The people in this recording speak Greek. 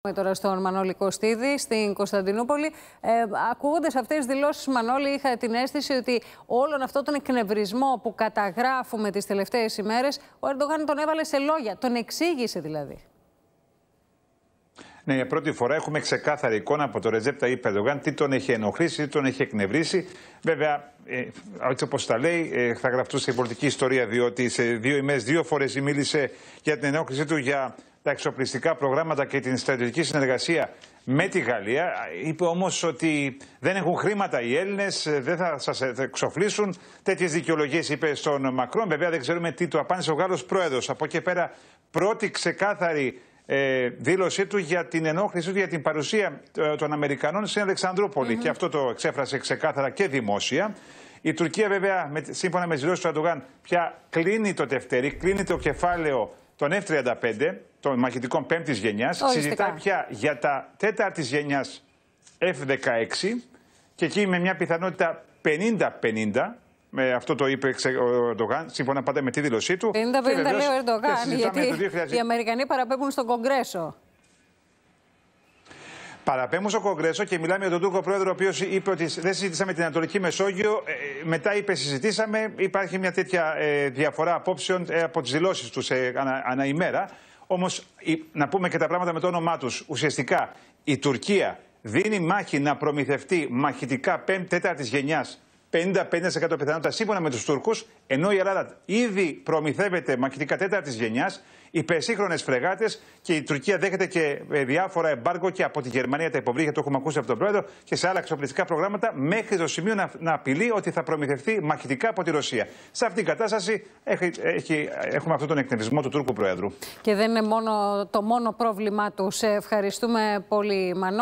Πάμε τώρα στον Μανώλη Κωστίδη στην Κωνσταντινούπολη. Ε, ακούγοντας αυτές τις δηλώσεις, Μανώλη, είχα την αίσθηση ότι όλον αυτόν τον εκνευρισμό που καταγράφουμε τις τελευταίες ημέρες, ο Ερντογάν τον έβαλε σε λόγια, τον εξήγησε δηλαδή. Ναι, για πρώτη φορά έχουμε ξεκάθαρη εικόνα από τον Ρεζέπτα ή Περδογάν τι τον έχει ενοχλήσει, τι τον έχει εκνευρίσει. Βέβαια, ε, έτσι όπως τα λέει, ε, θα γραφτούσε η πολιτική ιστορία, διότι σε δύο ημέρες, δύο φορές μίλησε για την ενόχλησή του για τα εξοπλιστικά προγράμματα και την στρατιωτική συνεργασία με τη Γαλλία. Είπε όμως ότι δεν έχουν χρήματα οι Έλληνες, δεν θα σας εξοφλήσουν. Τέτοιες δικαιολογίες είπε στον Μακρόν. Βέβαια δεν ξέρουμε τι του απάντησε ο Γάλλος πρόεδρος. Από εκεί πέρα, πρώτη ξεκάθαρη ε, δήλωσή του για την ενόχλησή του για την παρουσία ε, των Αμερικανών στην αλεξανδρουπολη mm -hmm. Και αυτό το εξέφρασε ξεκάθαρα και δημόσια. Η Τουρκία, βέβαια, με, σύμφωνα με τις δηλώσεις του Αντογάν, πια κλείνει το τευτέρι, κλείνει το κεφάλαιο των F-35, των μαχητικών πέμπτης γενιάς, συζητά πια για τα τέταρτης γενιάς F-16 και εκεί με μια πιθανότητα 50-50. Με αυτό το είπε ο Ερντογάν, σύμφωνα πάντα με τη δήλωσή του. 50-50 λέει ο Ερντογάν, γιατί 2000... οι Αμερικανοί παραπέμπουν στον Κογκρέσο. Παραπέμπουν στο Κογκρέσο και μιλάμε για τον Τούρκο πρόεδρο, ο οποίος είπε ότι δεν συζητήσαμε την Ανατολική Μεσόγειο. Ε, μετά είπε συζητήσαμε. Υπάρχει μια τέτοια ε, διαφορά απόψεων ε, από τις δηλώσεις τους ανα, ανα ημέρα. Όμως, να πούμε και τα πράγματα με το όνομά τους. Ουσιαστικά η Τουρκία δίνει μάχη να προμηθευτεί μαχητικά τέταρτη γενιά 55% πιθανότητα σύμφωνα με τους Τούρκους, ενώ η Ελλάδα ήδη προμηθεύεται μαχητικά τέταρτη της γενιάς, υπερσύγχρονες φρεγάτες και η Τουρκία δέχεται και ε, διάφορα εμπάργκο και από τη Γερμανία τα υποβρύχια, το έχουμε ακούσει από τον πρόεδρο, και σε άλλα εξοπλιστικά προγράμματα, μέχρι το σημείο να, να απειλεί ότι θα προμηθευτεί μαχητικά από τη Ρωσία. Σε αυτήν την κατάσταση έχει, έχει, έχουμε αυτόν τον εκνευρισμό του Τούρκου Προέδρου. Και δεν είναι μόνο το μόνο πρόβλημά του. Σε ευχαριστούμε πολύ, Μανώ.